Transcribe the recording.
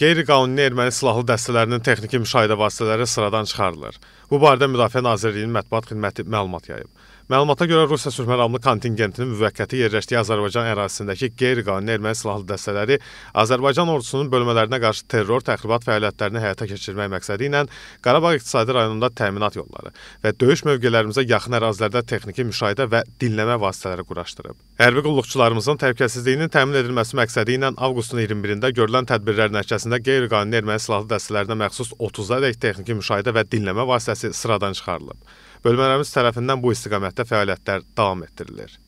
Qeyri-qanuni erməni silahlı dəstələrinin texniki müşahidə vasitələri sıradan çıxarılır. Bu barədə Müdafiə Nazirliyinin mətbuat xidməti məlumat yayıb. Məlumata görə Rusiya sülhməramlı kontingentinin müvəqqəti yerləşdiyi Azərbaycan ərazisindəki qeyri-qanuni erməni silahlı dəstələri Azərbaycan ordusunun bölmələrinə qarşı terror, təxribat fəaliyyətlərini həyata keçirmək məqsədi ilə Qarabağ iqtisadi rayonunda təminat yolları və döyüş mövqelərimizə yaxın ərazilərdə texniki müşahidə və dinləmə vasitələri quraşdırıb. Hərbi qulluqçularımızın təhlükəsizliyinin təmin edilməsi məqsədi ilə avqustun 21-də görülən tədbirlər nəticəsində nəticəsində qeyri-qanuni erməni silahlı dəstələrinə məxsus 30-adək texniki müşahidə və dinləmə vasitəsi sıradan çıxarılıb. Bölmələrimiz tərəfindən bu istiqamətdə fəaliyyətlər davam etdirilir.